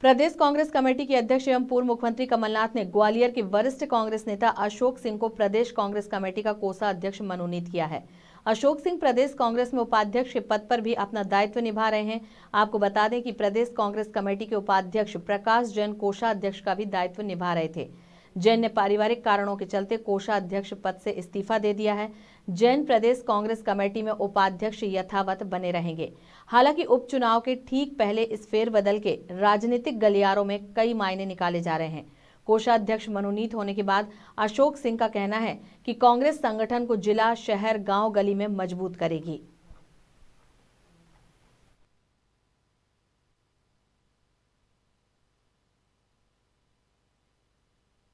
प्रदेश Congress committee के अध्यक्ष एवं पूर्व मुख्यमंत्री कमलनाथ ने ग्वालियर के वरिष्ठ कांग्रेस नेता अशोक सिंह को प्रदेश कांग्रेस कमेटी का कोसा अध्यक्ष मनोनीत किया है अशोक सिंह प्रदेश कांग्रेस में उपाध्यक्ष के पद पर भी अपना दायित्व निभा रहे हैं आपको बता दें कि प्रदेश कांग्रेस कमेटी के उपाध्यक्ष प्रकाश जैन कोषाध्यक्ष का भी दायित्व निभा रहे थे जैन ने पारिवारिक कारणों के चलते कोषाध्यक्ष पद से इस्तीफा दे दिया है जैन प्रदेश कांग्रेस कमेटी में उपाध्यक्ष यथावत बने रहेंगे हालांकि उपचुनाव के ठीक पहले इस फेरबदल के राजनीतिक गलियारों में कई मायने निकाले जा रहे हैं कोषाध्यक्ष मनोनीत होने के बाद अशोक सिंह का कहना है कि कांग्रेस संगठन को जिला शहर गांव गली में मजबूत करेगी